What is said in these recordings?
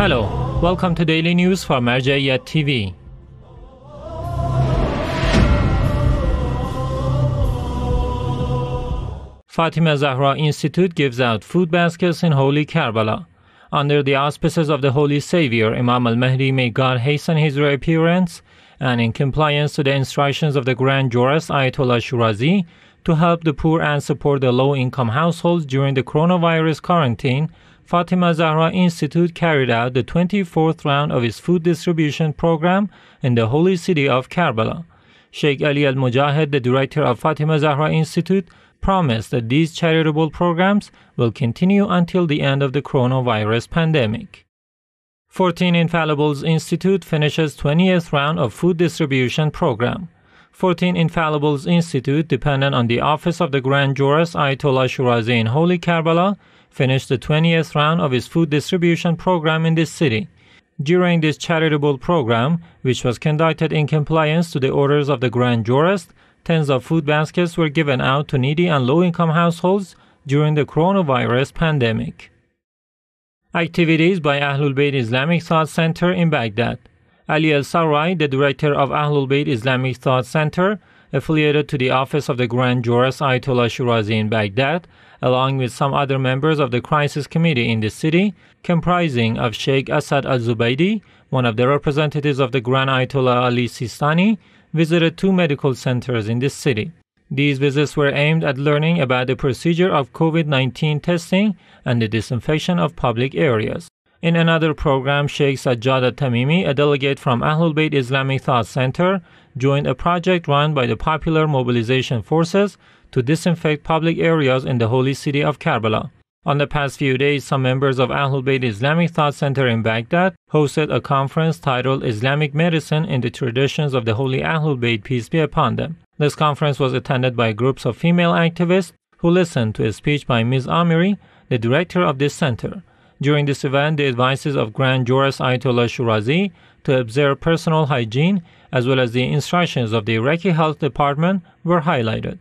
Hello, welcome to Daily News from Marjayat TV. Fatima Zahra Institute gives out food baskets in Holy Karbala. Under the auspices of the Holy Savior, Imam al Mahdi, may God hasten his reappearance, and in compliance to the instructions of the Grand Jurist Ayatollah Shirazi, to help the poor and support the low income households during the coronavirus quarantine, Fatima Zahra Institute carried out the 24th round of its food distribution program in the holy city of Karbala. Sheikh Ali Al Mujahid, the director of Fatima Zahra Institute, promised that these charitable programs will continue until the end of the coronavirus pandemic. 14 Infallibles Institute finishes 20th round of food distribution program. 14 Infallibles Institute, dependent on the office of the Grand Jurist Ayatollah Shirazi in Holy Karbala, finished the 20th round of its food distribution program in this city. During this charitable program, which was conducted in compliance to the orders of the Grand Jurist, tens of food baskets were given out to needy and low-income households during the coronavirus pandemic. Activities by Ahlul Bayt Islamic Thought Center in Baghdad Ali Al Sarai, the director of Ahlul Bayt Islamic Thought Center, affiliated to the office of the Grand Jurist Ayatollah Shirazi in Baghdad, along with some other members of the crisis committee in the city, comprising of Sheikh Asad Al Zubaydi, one of the representatives of the Grand Ayatollah Ali Sistani, visited two medical centers in the city. These visits were aimed at learning about the procedure of COVID 19 testing and the disinfection of public areas. In another program, Sheikh Sajjad Tamimi, a delegate from Ahlul Bayt Islamic Thought Center, joined a project run by the Popular Mobilization Forces to disinfect public areas in the holy city of Karbala. On the past few days, some members of Ahlul Bayt Islamic Thought Center in Baghdad hosted a conference titled Islamic Medicine in the Traditions of the Holy Ahlul Bayt, peace be upon them. This conference was attended by groups of female activists who listened to a speech by Ms. Amiri, the director of this center. During this event, the advices of Grand Jurist Ayatollah Shirazi to observe personal hygiene as well as the instructions of the Iraqi Health Department were highlighted.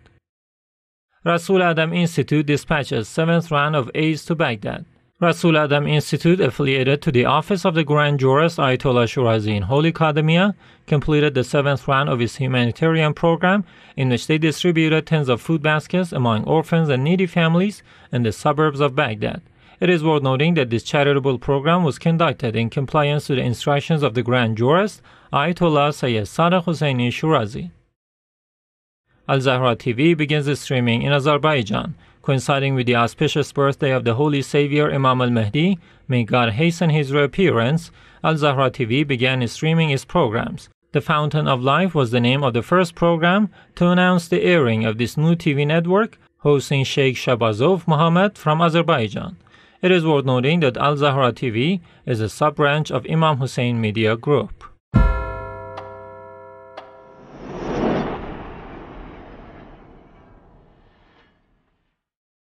Rasul Adam Institute dispatches 7th round of aids to Baghdad. Rasul Adam Institute, affiliated to the Office of the Grand Jurist Ayatollah Shirazi in Holy Academia, completed the seventh round of its humanitarian program, in which they distributed tens of food baskets among orphans and needy families in the suburbs of Baghdad. It is worth noting that this charitable program was conducted in compliance with the instructions of the Grand Jurist Ayatollah Sayyid Sadr Hosseini Shirazi. Al Zahra TV begins its streaming in Azerbaijan, coinciding with the auspicious birthday of the Holy Savior Imam Al Mahdi. May God hasten his reappearance. Al Zahra TV began streaming its programs. The Fountain of Life was the name of the first program to announce the airing of this new TV network, hosting Sheikh Shabazov Mohammed from Azerbaijan. It is worth noting that Al Zahra TV is a sub-branch of Imam Hussein Media Group.